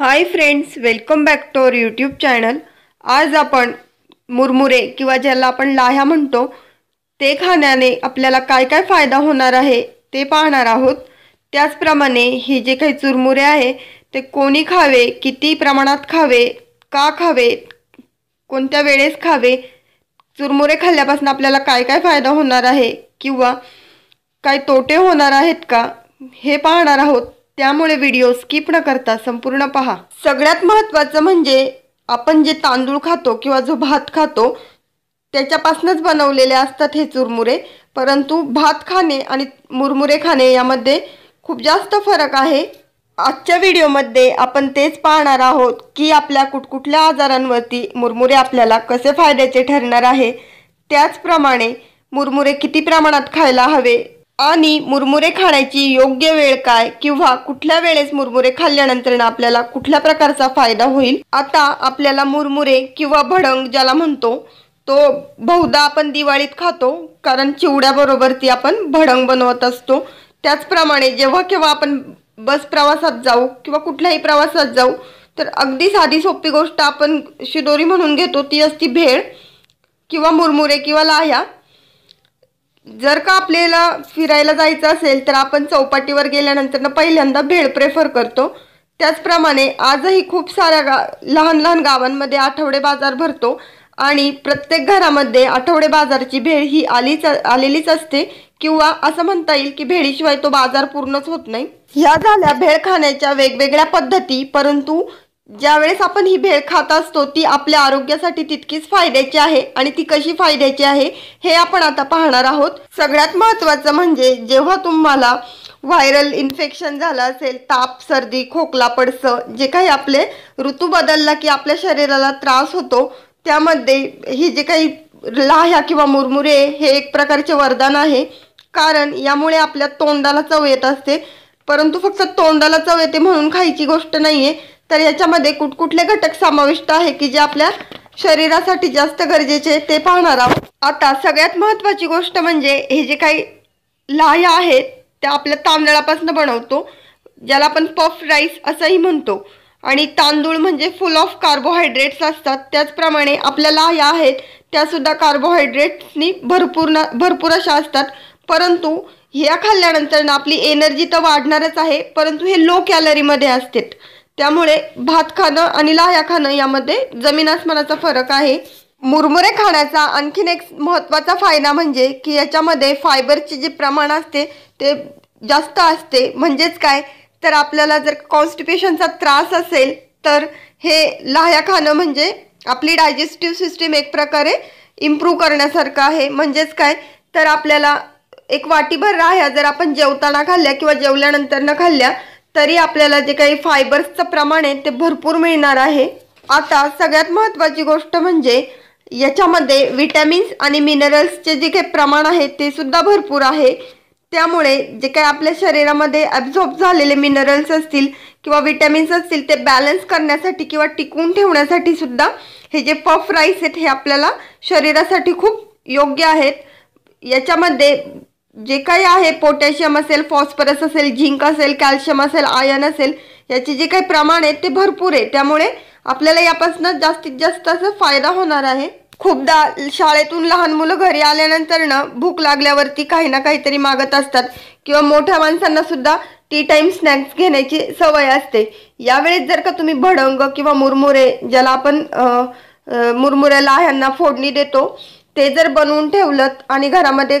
high friends welcome back to our YouTube channel आज आपण मुरमुरे किंवा ज्याला आपण लाह्या म्हणतो ते खाण्याने आपल्याला काय काय फायदा होणार आहे ते पाहणार आहोत त्याचप्रमाणे हे जे काही चुरमुरे आहे ते कोणी खावे किती प्रमाणात खावे का खावे कोणत्या वेळेस खावे चुरमुरे खाल्ल्यापासून आपल्याला काय काय फायदा होणार आहे किंवा काय तोटे होणार आहेत का हे पाहणार आहोत त्यामुळे व्हिडिओ स्किप न करता संपूर्ण पहा सगळ्यात महत्त्वाचं म्हणजे आपण जे तांदूळ खातो किंवा जो भात खातो त्याच्यापासूनच बनवलेले असतात हे चुरमुरे परंतु भात खाणे आणि मुरमुरे खाणे यामध्ये खूप जास्त फरक आहे आजच्या व्हिडिओमध्ये आपण तेच पाहणार आहोत की आपल्या कुठकुठल्या आजारांवरती मुरमुरे आपल्याला कसे फायद्याचे ठरणार आहे त्याचप्रमाणे मुरमुरे किती प्रमाणात खायला हवे आणि मुरमुरे खाण्याची योग्य वेळ काय किंवा कुठल्या वेळेस मुरमुरे खाल्ल्यानंतर आपल्याला कुठल्या प्रकारचा फायदा होईल आता आपल्याला मुरमुरे किंवा भडंग ज्याला म्हणतो तो बहुधा आपण दिवाळीत खातो कारण चिवड्याबरोबर ती आपण भडंग बनवत असतो त्याचप्रमाणे जेव्हा केव्हा आपण बस प्रवासात जाऊ किंवा कुठल्याही प्रवासात जाऊ तर अगदी साधी सोपी गोष्ट आपण शिदोरी म्हणून घेतो ती असती भेळ किंवा मुरमुरे किंवा लाह्या जर का आपल्याला फिरायला जायचं असेल तर आपण चौपाटीवर गेल्यानंतर पहिल्यांदा भेळ प्रेफर करतो त्याचप्रमाणे आजही खूप साऱ्या गा लहान लहान गावांमध्ये आठवडे बाजार भरतो आणि प्रत्येक घरामध्ये आठवडे बाजारची भेळ ही आलीच आलेलीच असते किंवा असं म्हणता येईल की भेळीशिवाय तो बाजार पूर्णच होत नाही ह्या झाल्या भेळ खाण्याच्या वेगवेगळ्या पद्धती परंतु ज्यावेळेस आपण ही भेळ खात असतो ती आपल्या आरोग्यासाठी तितकीच फायद्याची आहे आणि ती कशी फायद्याची आहे हे आपण आता पाहणार आहोत सगळ्यात महत्त्वाचं म्हणजे जेव्हा तुम्हाला व्हायरल इन्फेक्शन झालं असेल ताप सर्दी खोकला पडस जे काही आपले ऋतू बदलला की आपल्या शरीराला त्रास होतो त्यामध्ये ही जे काही लाह्या किंवा मुरमुरे हे एक प्रकारचे वरदान आहे कारण यामुळे आपल्या तोंडाला चव येत असते परंतु फक्त तोंडाला चव येते म्हणून खायची गोष्ट नाही तर याच्यामध्ये कुठकुठले घटक समाविष्ट आहे की जे आपल्या शरीरासाठी जास्त गरजेचे ते पाहणार आहोत आता सगळ्यात महत्त्वाची गोष्ट म्हणजे हे जे काही लाह्या आहेत त्या आपल्या तांदळापासून बनवतो ज्याला आपण पफ राईस असंही म्हणतो आणि तांदूळ म्हणजे फुल ऑफ कार्बोहायड्रेट्स असतात त्याचप्रमाणे आपल्या लाह्या आहेत त्यासुद्धा कार्बोहायड्रेट्सनी भरपूर भरपूर अशा असतात परंतु ह्या खाल्ल्यानंतर आपली एनर्जी तर वाढणारच आहे परंतु हे लो कॅलरीमध्ये असतात त्यामुळे भात खाणं आणि लाह्या खाणं यामध्ये जमीन आसमानाचा फरक आहे मुरमुरे खाण्याचा आणखीन एक महत्त्वाचा फायदा म्हणजे की याच्यामध्ये फायबरचे जे प्रमाण असते ते जास्त असते म्हणजेच काय तर आपल्याला जर कॉन्स्टिपेशनचा त्रास असेल तर हे लाह्या खाणं म्हणजे आपली डायजेस्टिव्ह सिस्टीम एक प्रकारे इम्प्रूव्ह करण्यासारखं आहे म्हणजेच काय तर आपल्याला एक वाटीभर राह्या जर आपण जेवताना खाल्ल्या किंवा जेवल्यानंतर न खाल्ल्या तरी आपल्याला जे काही फायबर्सचं प्रमाण आहे ते भरपूर मिळणार आहे आता सगळ्यात महत्त्वाची गोष्ट म्हणजे याच्यामध्ये विटॅमिन्स आणि मिनरल्सचे जे काही प्रमाण आहे ते सुद्धा भरपूर आहे त्यामुळे जे काही आपल्या शरीरामध्ये ॲब्झॉर्ब झालेले मिनरल्स असतील किंवा विटॅमिन्स असतील ते बॅलन्स करण्यासाठी किंवा टिकवून ठेवण्यासाठी सुद्धा हे जे पफ राईस आहेत हे आपल्याला शरीरासाठी खूप योग्य आहेत याच्यामध्ये जे काही आहे पोटॅशियम असेल फॉस्फरस असेल झिंक असेल कॅल्शियम असेल आयन असेल याचे जे काही प्रमाण आहे ते भरपूर आहे त्यामुळे आपल्याला यापासून जास्तीत जास्त असा फायदा होणार आहे खूपदा शाळेतून लहान मुलं घरी आल्यानंतर ना भूक लागल्यावरती काही ना काहीतरी मागत असतात किंवा मोठ्या माणसांना सुद्धा टी टाईम स्नॅक्स घेण्याची सवय असते यावेळेस जर का तुम्ही भडंग किंवा मुरमुरे ज्याला आपण मुरमुऱ्याला ह्यांना फोडणी देतो ते जर बनवून ठेवलं आणि घरामध्ये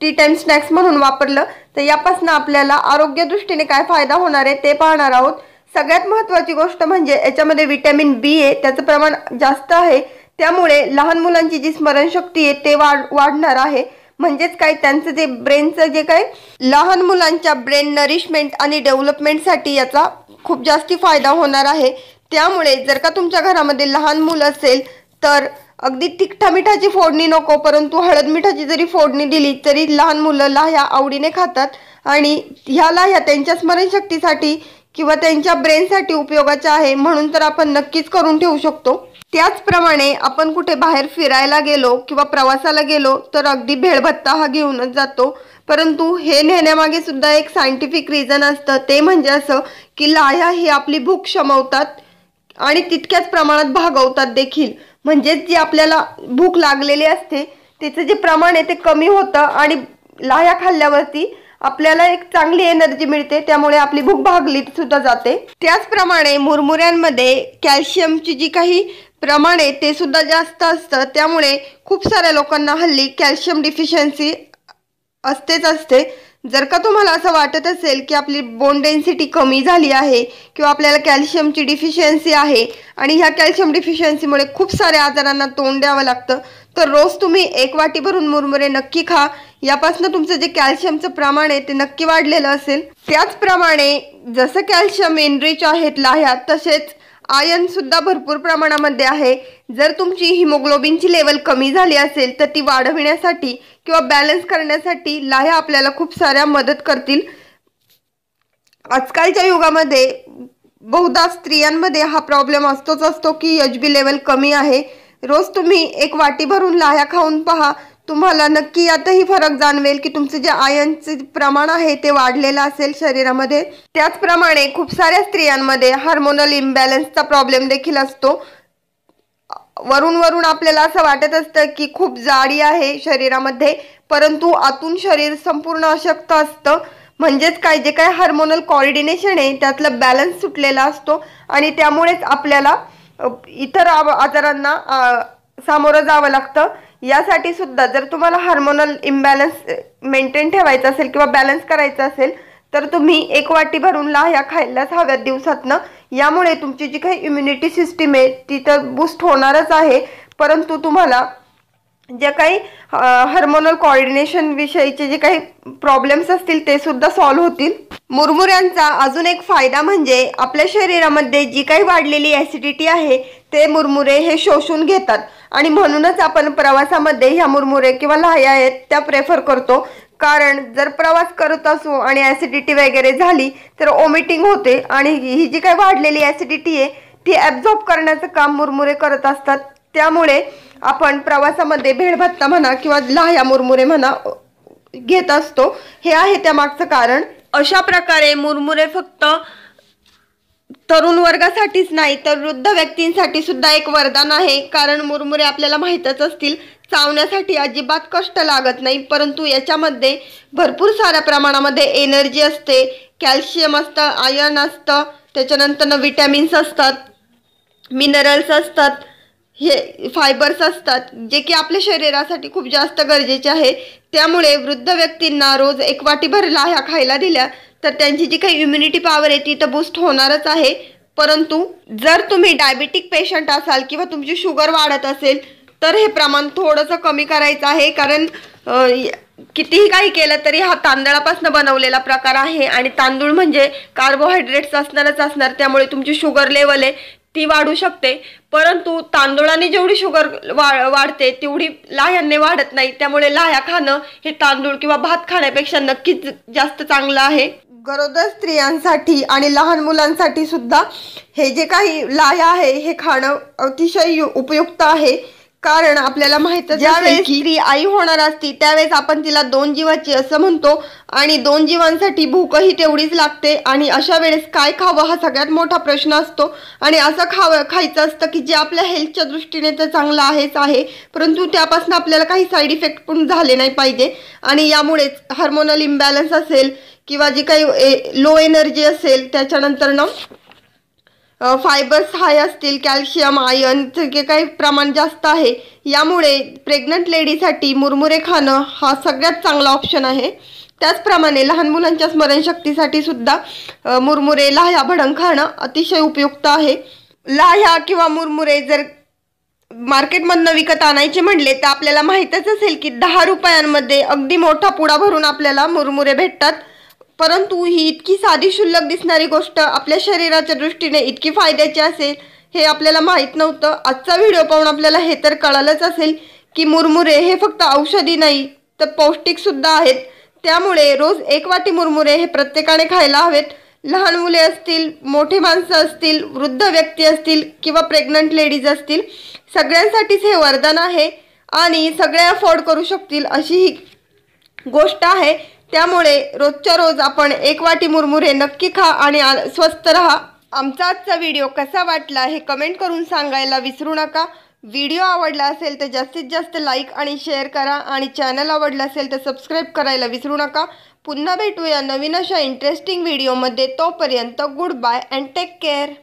टी टाइम स्नॅक्स म्हणून वापरलं तर यापासून आपल्याला आरोग्य दृष्टीने काय फायदा होणार आहे ते पाहणार आहोत सगळ्यात महत्त्वाची गोष्ट म्हणजे याच्यामध्ये व्हिटॅमिन बी आहे त्याचं प्रमाण जास्त आहे त्यामुळे लहान मुलांची जी स्मरणशक्ती आहे ते वाढ वाढणार आहे म्हणजेच काय त्यांचं जे ब्रेनचं जे काय लहान मुलांच्या ब्रेन नरिशमेंट आणि डेव्हलपमेंटसाठी याचा खूप जास्त फायदा होणार आहे त्यामुळे जर का तुमच्या घरामध्ये लहान मुलं असेल तर अगदी तिखटा मिठाची फोडणी नको परंतु हळद मिठाची जरी फोडणी दिली तरी लहान मुलं लाह्या आवडीने खातात आणि ह्या लाह्या त्यांच्या स्मरणशक्तीसाठी किंवा त्यांच्या ब्रेनसाठी उपयोगाच्या आहे म्हणून तर आपण नक्कीच करून ठेवू शकतो त्याचप्रमाणे आपण कुठे बाहेर फिरायला गेलो किंवा प्रवासाला गेलो तर अगदी भेळभत्ता हा घेऊनच जातो परंतु हे नेण्यामागे सुद्धा एक सायंटिफिक रिझन असतं ते म्हणजे असं की लाह्या ही आपली भूक शमवतात आणि तितक्याच प्रमाणात भागवतात देखील म्हणजेच जी आपल्याला भूक लागलेली असते त्याचं जे प्रमाण आहे ते कमी होतं आणि लाह्या खाल्ल्यावरती आपल्याला एक चांगली एनर्जी मिळते त्यामुळे आपली भूक भागली सुद्धा जाते त्याचप्रमाणे मुरमुऱ्यांमध्ये कॅल्शियमची जी काही प्रमाण आहे ते सुद्धा जास्त असतं त्यामुळे खूप साऱ्या लोकांना हल्ली कॅल्शियम डिफिशियन्सी असतेच असते जर का तुम्हाला असं वाटत असेल की आपली बोन डेन्सिटी कमी झाली आहे किंवा आपल्याला कॅल्शियमची डिफिशियन्सी आहे आणि ह्या कॅल्शियम डिफिशियन्सीमुळे खूप साऱ्या आजारांना तोंड द्यावं लागतं तर रोज तुम्ही एक वाटी भरून मुरमुरे नक्की खा यापासून तुमचं जे कॅल्शियमचं प्रमाण आहे ते नक्की वाढलेलं असेल त्याचप्रमाणे जसं कॅल्शियम एनरिच आहेत लाह्यात तसेच आयन सुद्धा भरपूर प्रमाणामध्ये आहे जर तुमची हिमोग्लोबिनची लेवल कमी झाली असेल तर ती वाढविण्यासाठी किंवा बॅलन्स करण्यासाठी लाह्या आपल्याला खूप साऱ्या मदत करतील आजकालच्या युगामध्ये बहुधा स्त्रियांमध्ये हा प्रॉब्लेम असतोच असतो की एच बी लेवल कमी आहे रोज तुम्ही एक वाटी भरून लाह्या खाऊन पहा तुम्हाला नक्की यातही फरक जाणवेल की तुमचे जे आयनचे प्रमाण आहे ते वाढलेलं असेल शरीरामध्ये त्याचप्रमाणे खूप साऱ्या स्त्रियांमध्ये हार्मोनल इम्बॅलन्सचा प्रॉब्लेम देखील असतो वरून वरून आपल्याला असं वाटत असतं की खूप जाडी आहे शरीरामध्ये परंतु आतून शरीर संपूर्ण अशक्त असतं म्हणजेच काय जे काय हार्मोनल कॉर्डिनेशन आहे त्यातलं बॅलन्स सुटलेला असतो आणि त्यामुळेच आपल्याला इतर आजारांना सामोरं जावं लागतं यासाठी सुद्धा जर तुम्हाला हार्मोनल इम्बॅलन्स मेंटेन ठेवायचं असेल किंवा बॅलन्स करायचं असेल तर तुम्ही एक वाटी भरून या खायलाच हव्यात दिवसातनं यामुळे तुमची जी काही इम्युनिटी सिस्टीम आहे ती तर बूस्ट होणारच आहे परंतु तुम्हाला ज्या काही हार्मोनल कॉर्डिनेशन विषयीचे जे काही प्रॉब्लेम्स असतील ते सुद्धा सॉल्व्ह होतील मुरमुऱ्यांचा अजून एक फायदा म्हणजे आपल्या शरीरामध्ये जी काही वाढलेली ॲसिडिटी आहे ते मुरमुरे हे शोषून घेतात आणि म्हणूनच आपण प्रवासामध्ये ह्या मुरमुरे किंवा लाह्या आहेत त्या प्रेफर करतो कारण जर प्रवास करत असू आणि ऍसिडिटी वगैरे झाली तर ओमिटिंग होते आणि ही जी काही वाढलेली ऍसिडिटी आहे ती ऍब्झॉर्ब करण्याचं काम मुरमुरे करत असतात त्यामुळे आपण प्रवासामध्ये भेळभत्ता म्हणा किंवा लाह्या मुरमुरे म्हणा घेत असतो हे आहे त्यामागचं कारण अशा प्रकारे मुरमुरे फक्त तरुण वर्गासाठीच नाही तर वृद्ध व्यक्तींसाठी सुद्धा एक वरदान आहे कारण मुरमुरे आपल्याला माहीतच असतील चावण्यासाठी अजिबात कष्ट लागत नाही परंतु याच्यामध्ये भरपूर साऱ्या प्रमाणामध्ये एनर्जी असते कॅल्शियम असतं आयर्न असतं त्याच्यानंतर विटॅमिन्स असतात मिनरल्स असतात हे फायबर्स असतात जे की आपल्या शरीरासाठी खूप जास्त गरजेचे आहे त्यामुळे वृद्ध व्यक्तींना रोज एक वाटी भरला ह्या खायला दिल्या तर त्यांची जी काही इम्युनिटी पॉवर आहे ती तर बूस्ट होणारच आहे परंतु जर तुम्ही डायबेटिक पेशंट असाल किंवा तुमची शुगर वाढत असेल तर हे प्रमाण थोडंसं कमी करायचं आहे कारण कितीही काही केलं तरी हा तांदळापासून बनवलेला प्रकार आहे आणि तांदूळ म्हणजे कार्बोहायड्रेट्स असणारच असणार त्यामुळे तुमची शुगर लेवल आहे ती वाढू शकते परंतु तांदूळाने जेवढी शुगर वा वाढते तेवढी लाह्यांनी वाढत नाही त्यामुळे लाह्या खाणं हे तांदूळ किंवा भात खाण्यापेक्षा नक्कीच जास्त चांगलं आहे गरोदर स्त्रियांसाठी आणि लहान मुलांसाठी सुद्धा हे जे काही लाय आहे हे खाणं अतिशय उपयुक्त आहे कारण आपल्याला माहित ज्यावेळेस स्त्री आई होणार असती त्यावेळेस आपण तिला दोन जीवाची असं म्हणतो आणि दोन जीवांसाठी भूकही तेवढीच लागते आणि अशा वेळेस काय खावं हा सगळ्यात मोठा प्रश्न असतो आणि असं खावं खायचं असतं की जे आपल्या हेल्थच्या दृष्टीने तर चांगलं आहेच आहे परंतु त्यापासून आपल्याला काही साईड इफेक्ट पण झाले नाही पाहिजे आणि यामुळेच हार्मोनल इम्बॅलन्स असेल किंवा जी काही लो एनर्जी असेल त्याच्यानंतर ना फायबर्स हाय असतील कॅल्शियम आयर्न जे काही प्रमाण जास्त आहे यामुळे प्रेग्नंट लेडीसाठी मुरमुरे खाणं हा सगळ्यात चांगला ऑप्शन आहे त्याचप्रमाणे लहान मुलांच्या स्मरणशक्तीसाठी सुद्धा मुरमुरे लाह्या भडंग खाणं अतिशय उपयुक्त आहे लाह्या किंवा मुरमुरे जर मार्केटमधनं विकत आणायचे म्हणले तर आपल्याला माहीतच असेल की दहा रुपयांमध्ये अगदी मोठा पुडा भरून आपल्याला मुरमुरे भेटतात परंतु ही इतकी साधी शुल्लक दिसणारी गोष्ट आपल्या शरीराच्या दृष्टीने इतकी फायद्याची असेल हे आपल्याला माहीत नव्हतं आजचा व्हिडिओ पाहून आपल्याला हे तर कळालंच असेल की मुरमुरे हे फक्त औषधी नाही तर पौष्टिकसुद्धा आहेत त्यामुळे रोज एक वाटी मुरमुरे हे प्रत्येकाने खायला हवेत लहान मुले असतील मोठी माणसं असतील वृद्ध व्यक्ती असतील किंवा प्रेग्नंट लेडीज असतील सगळ्यांसाठीच हे वरदान आहे आणि सगळ्या अफोर्ड करू शकतील अशी ही गोष्ट आहे त्यामुळे रोजच्या रोज आपण एक वाटी मुरमुरे नक्की खा आणि स्वस्त रहा आमचा आजचा व्हिडिओ कसा वाटला हे कमेंट करून सांगायला विसरू नका व्हिडिओ आवडला असेल तर जास्तीत जास्त लाईक आणि शेअर करा आणि चॅनल आवडलं असेल तर सबस्क्राईब करायला विसरू नका पुन्हा भेटूया नवीन अशा इंटरेस्टिंग व्हिडिओमध्ये तोपर्यंत good bye and take care